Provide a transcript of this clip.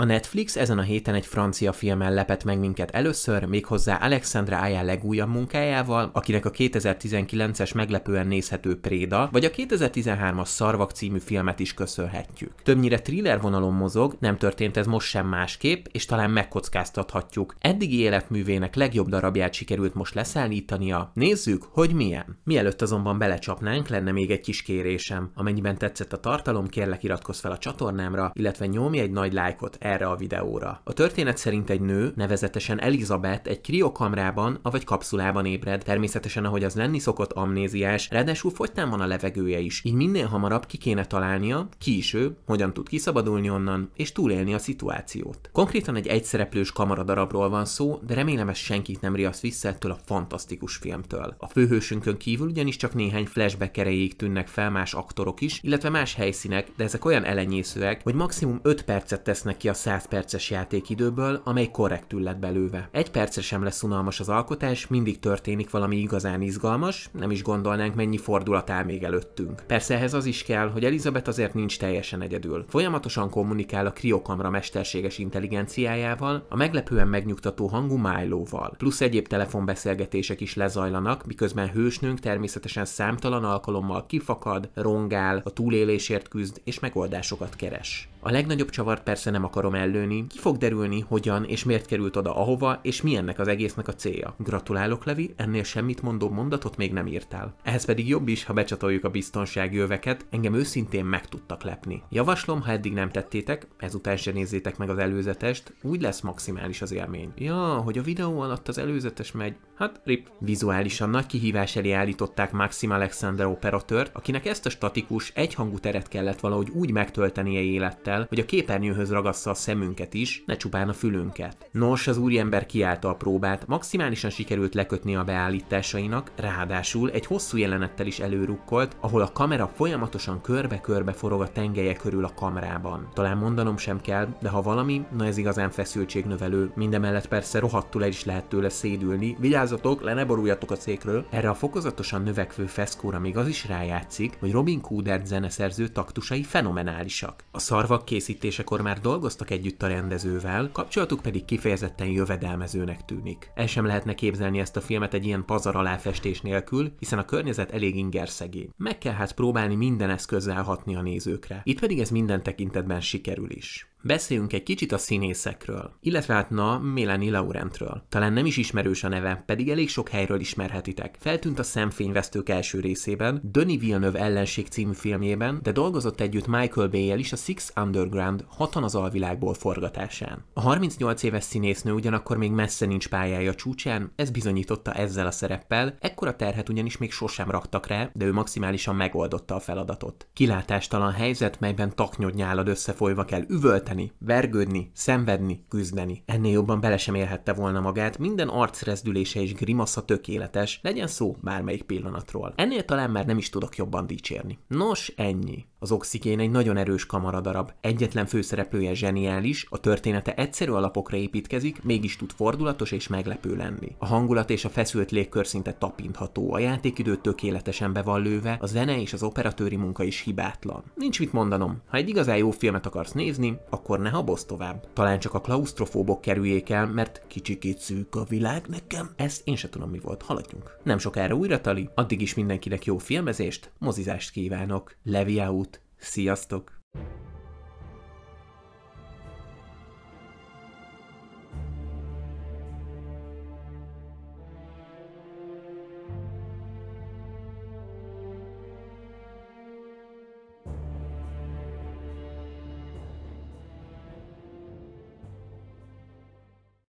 A Netflix ezen a héten egy francia filmmel lepett meg minket először, méghozzá Alexandra Aya legújabb munkájával, akinek a 2019-es meglepően nézhető Préda, vagy a 2013-as Szarvak című filmet is köszönhetjük. Többnyire thriller vonalon mozog, nem történt ez most sem másképp, és talán megkockáztathatjuk. Eddigi életművének legjobb darabját sikerült most leszállítania, nézzük, hogy milyen. Mielőtt azonban belecsapnánk, lenne még egy kis kérésem. Amennyiben tetszett a tartalom, kérlek iratkozz fel a csatornámra, illetve nyomj egy nagy lájkot erre a videóra. A történet szerint egy nő, nevezetesen Elizabeth egy kriokamrában, avagy kapszulában ébred, természetesen ahogy az lenni szokott amnéziás, ráadásul fogytán van a levegője is, így minél hamarabb ki kéne találnia, ki is ő, hogyan tud kiszabadulni onnan, és túlélni a szituációt. Konkrétan egy egyszereplős kamaradarabról van szó, de remélem ez senkit nem riaszt vissza ettől a fantasztikus filmtől. A főhősünkön kívül ugyanis csak néhány flashback erejéig tűnnek fel más aktorok is, illetve más helyszínek, de ezek olyan elenyészőek, hogy maximum 5 percet tesznek ki a 100 perces játékidőből, amely korrektül lett belőve. Egy percre sem lesz unalmas az alkotás, mindig történik valami igazán izgalmas, nem is gondolnánk mennyi fordulat áll még előttünk. Persze ehhez az is kell, hogy Elizabeth azért nincs teljesen egyedül. Folyamatosan kommunikál a kriokamra mesterséges intelligenciájával, a meglepően megnyugtató hangú Milo-val. Plusz egyéb telefonbeszélgetések is lezajlanak, miközben hősnőnk természetesen számtalan alkalommal kifakad, rongál, a túlélésért küzd és megoldásokat keres. A legnagyobb csavart persze nem akarom ellőni, ki fog derülni, hogyan és miért került oda ahova, és mi ennek az egésznek a célja. Gratulálok, Levi, ennél semmit mondó mondatot még nem írtál. Ehhez pedig jobb is, ha becsatoljuk a biztonsági öveket, engem őszintén meg tudtak lepni. Javaslom, ha eddig nem tettétek, ezután se nézzétek meg az előzetest, úgy lesz maximális az élmény. Ja, hogy a videó alatt az előzetes megy, hát rip. Vizuálisan nagy kihívás elé állították Maxim Alexander operatört, akinek ezt a statikus, egyhangú teret kellett valahogy úgy megtöltenie élettel, el, hogy a képernyőhöz ragassza a szemünket is, ne csupán a fülünket. Nos, az úriember kiállta a próbát, maximálisan sikerült lekötni a beállításainak, ráadásul egy hosszú jelenettel is előrukkolt, ahol a kamera folyamatosan körbe-körbe forog a tengelye körül a kamrában. Talán mondanom sem kell, de ha valami, na ez igazán feszültségnövelő, mindemellett persze rohadtul el is lehet tőle szédülni, vigyázzatok, le ne boruljatok a székről. Erre a fokozatosan növekvő feszkóra még az is rájátszik, hogy Robin Kudert zeneszerző taktusai fenomenálisak. A szarva dalok készítésekor már dolgoztak együtt a rendezővel, kapcsolatuk pedig kifejezetten jövedelmezőnek tűnik. El sem lehetne képzelni ezt a filmet egy ilyen pazar aláfestés nélkül, hiszen a környezet elég szegény. Meg kell hát próbálni minden eszközzel hatni a nézőkre. Itt pedig ez minden tekintetben sikerül is. Beszéljünk egy kicsit a színészekről, illetve hát na Mélani Laurentről. Talán nem is ismerős a neve, pedig elég sok helyről ismerhetitek. Feltűnt a szemfényvesztők első részében, Döni Villeneuve ellenség című filmjében, de dolgozott együtt Michael bay is a Six Underground hatan az alvilágból forgatásán. A 38 éves színésznő ugyanakkor még messze nincs pályája csúcsán, ez bizonyította ezzel a szereppel, ekkora terhet ugyanis még sosem raktak rá, de ő maximálisan megoldotta a feladatot. Kilátástalan helyzet, melyben taknyod nyálad összefolyva kell üvölt tölteni, vergődni, szenvedni, küzdeni. Ennél jobban bele sem élhette volna magát, minden arcrezdülése és grimasza tökéletes, legyen szó bármelyik pillanatról. Ennél talán már nem is tudok jobban dicsérni. Nos, ennyi. Az Oxigén egy nagyon erős kamaradarab, egyetlen főszereplője zseniális, a története egyszerű alapokra építkezik, mégis tud fordulatos és meglepő lenni. A hangulat és a feszült légkör szinte tapintható, a játékidő tökéletesen be van lőve, a zene és az operatőri munka is hibátlan. Nincs mit mondanom, ha egy igazán jó filmet akarsz nézni, akkor ne habozz tovább. Talán csak a klaustrofóbok kerüljék el, mert kicsikét szűk a világ nekem. Ezt én se tudom mi volt, haladjunk. Nem sokára újra tali, addig is mindenkinek jó filmezést, mozizást kívánok. Levi out. Sziasztok!